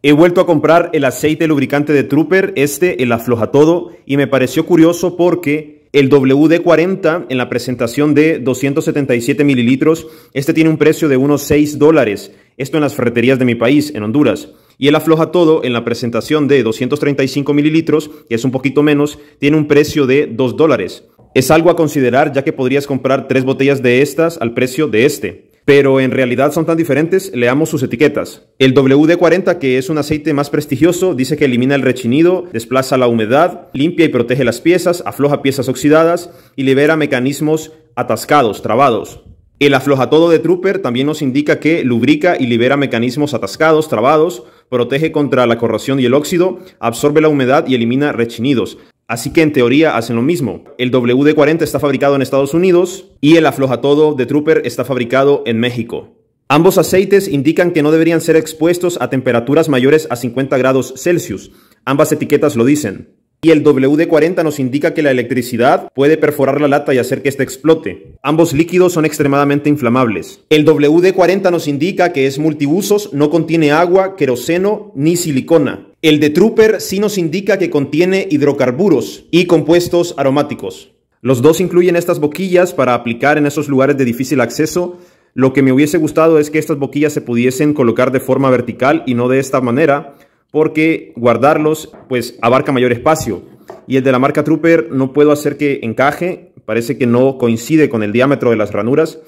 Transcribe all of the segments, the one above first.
He vuelto a comprar el aceite lubricante de Trooper, este, el afloja todo, y me pareció curioso porque el WD-40 en la presentación de 277 mililitros, este tiene un precio de unos 6 dólares, esto en las ferreterías de mi país, en Honduras. Y el afloja todo en la presentación de 235 mililitros, que es un poquito menos, tiene un precio de 2 dólares. Es algo a considerar ya que podrías comprar tres botellas de estas al precio de este pero en realidad son tan diferentes, leamos sus etiquetas. El WD-40, que es un aceite más prestigioso, dice que elimina el rechinido, desplaza la humedad, limpia y protege las piezas, afloja piezas oxidadas y libera mecanismos atascados, trabados. El aflojatodo de Trooper también nos indica que lubrica y libera mecanismos atascados, trabados, protege contra la corrosión y el óxido, absorbe la humedad y elimina rechinidos. Así que en teoría hacen lo mismo. El WD-40 está fabricado en Estados Unidos y el afloja todo de Trooper está fabricado en México. Ambos aceites indican que no deberían ser expuestos a temperaturas mayores a 50 grados Celsius. Ambas etiquetas lo dicen y el WD-40 nos indica que la electricidad puede perforar la lata y hacer que ésta explote. Ambos líquidos son extremadamente inflamables. El WD-40 nos indica que es multiusos, no contiene agua, queroseno ni silicona. El de Trooper sí nos indica que contiene hidrocarburos y compuestos aromáticos. Los dos incluyen estas boquillas para aplicar en esos lugares de difícil acceso. Lo que me hubiese gustado es que estas boquillas se pudiesen colocar de forma vertical y no de esta manera, porque guardarlos pues abarca mayor espacio. Y el de la marca Trooper no puedo hacer que encaje, parece que no coincide con el diámetro de las ranuras,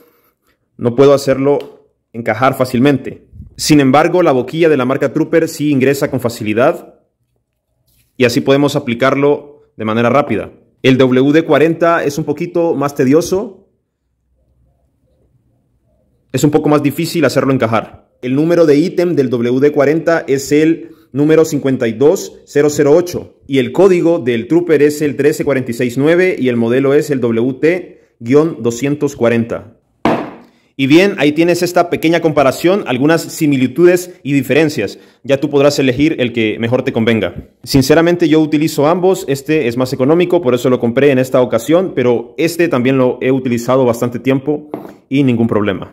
no puedo hacerlo encajar fácilmente. Sin embargo, la boquilla de la marca Trooper sí ingresa con facilidad y así podemos aplicarlo de manera rápida. El WD-40 es un poquito más tedioso, es un poco más difícil hacerlo encajar. El número de ítem del WD-40 es el número 52008 y el código del Trooper es el 13469 y el modelo es el WT-240. Y bien, ahí tienes esta pequeña comparación, algunas similitudes y diferencias. Ya tú podrás elegir el que mejor te convenga. Sinceramente yo utilizo ambos, este es más económico, por eso lo compré en esta ocasión, pero este también lo he utilizado bastante tiempo y ningún problema.